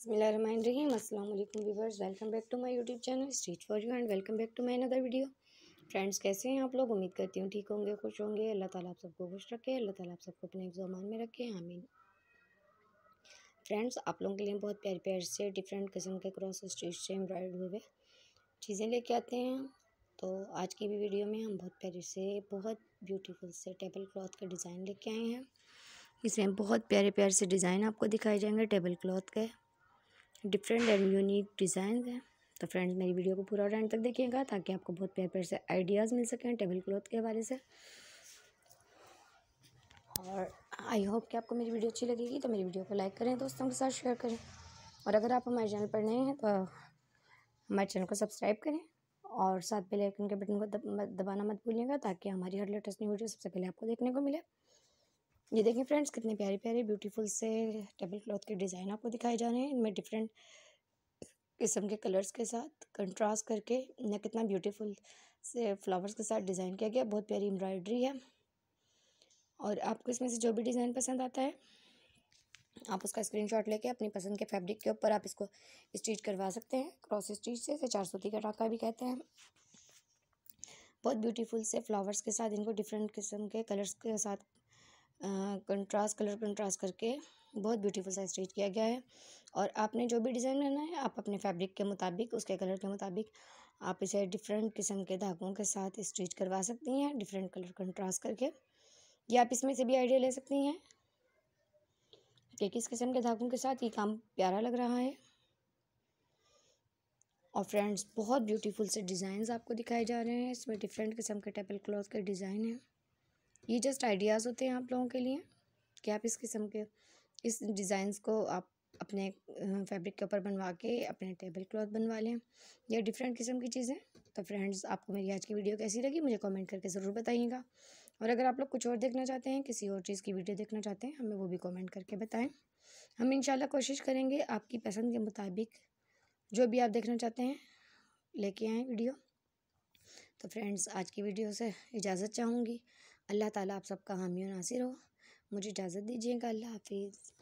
बसमिलीम viewers welcome back to my YouTube channel street for you and welcome back to my another video friends कैसे हैं आप लोग उम्मीद करती हूँ ठीक होंगे खुश होंगे अल्लाह ताला आप सबको खुश रखे अल्लाह ताला आप सबको अपने जमान में रखे हामीन फ्रेंड्स आप लोगों के लिए बहुत प्यार प्यार से डिफरेंट किस्म के क्रॉस स्टिच से एम्ब्रॉयड हुए चीज़ें लेके आते हैं तो आज की भी वीडियो में हम बहुत प्यारे से बहुत ब्यूटीफुल से टेबल क्लॉथ का डिज़ाइन लेके आए हैं इसमें बहुत प्यारे प्यार से डिज़ाइन आपको दिखाए जाएंगे टेबल क्लॉथ के डिफरेंट एंड यूनिक डिज़ाइन है तो फ्रेंड्स मेरी वीडियो को पूरा एंड तक देखिएगा ताकि आपको बहुत प्यार प्यार से आइडियाज़ मिल सकें टेबल क्लॉथ के बारे से और आई होप कि आपको मेरी वीडियो अच्छी लगेगी तो मेरी वीडियो को लाइक करें दोस्तों के साथ शेयर करें और अगर आप हमारे चैनल पर नए हैं तो हमारे चैनल को सब्सक्राइब करें और साथ बेल आइकन के बटन को दबाना मत भूलिएगा ताकि हमारी हर लेटेस्ट न्यू वीडियो सबसे पहले आपको देखने को मिले ये देखें फ्रेंड्स कितने प्यारे प्यारे ब्यूटीफुल से टेबल क्लॉथ के डिज़ाइन आपको दिखाए जा रहे हैं इनमें डिफरेंट किस्म के कलर्स के साथ कंट्रास्ट करके इन्हें कितना ब्यूटीफुल से फ्लावर्स के साथ डिज़ाइन किया गया बहुत प्यारी एम्ब्रॉयडरी है और आपको इसमें से जो भी डिज़ाइन पसंद आता है आप उसका स्क्रीनशॉट लेके अपनी पसंद के फैब्रिक के ऊपर आप इसको स्टिच करवा सकते हैं क्रॉस स्टिच से इसे चार सूती का टाका भी कहते हैं बहुत ब्यूटीफुल से फ्लावर्स के साथ इनको डिफरेंट किस्म के कलर्स के साथ कंट्रास्ट कलर कंट्रास्ट करके बहुत ब्यूटीफुल सा स्टिच किया गया है और आपने जो भी डिज़ाइन लेना है आप अपने फैब्रिक के मुताबिक उसके कलर के मुताबिक आप इसे डिफरेंट किस्म के धागों के साथ स्टिच करवा सकती हैं डिफरेंट कलर कंट्रास्ट करके या आप इसमें से भी आइडिया ले सकती हैं कि किस किस्म के धागों के साथ ये काम प्यारा लग रहा है और फ्रेंड्स बहुत ब्यूटीफुल से डिज़ाइन आपको दिखाए जा रहे हैं इसमें डिफरेंट किस्म के टेबल क्लॉथ के डिज़ाइन हैं ये जस्ट आइडियाज़ होते हैं आप लोगों के लिए कि आप इस किस्म के इस डिज़ाइंस को आप अपने फैब्रिक के ऊपर बनवा के अपने टेबल क्लॉथ बनवा लें या डिफरेंट किस्म की चीज़ें तो फ्रेंड्स आपको मेरी आज की वीडियो कैसी लगी मुझे कमेंट करके ज़रूर बताइएगा और अगर आप लोग कुछ और देखना चाहते हैं किसी और चीज़ की वीडियो देखना चाहते हैं हमें वो भी कमेंट करके बताएं हम इन कोशिश करेंगे आपकी पसंद के मुताबिक जो भी आप देखना चाहते हैं लेके आएँ वीडियो तो फ्रेंड्स आज की वीडियो से इजाज़त चाहूँगी अल्लाह ताला आप सबका हामी और नासिर हो मुझे इजाज़त दीजिएगा अल्लाह हाफिज़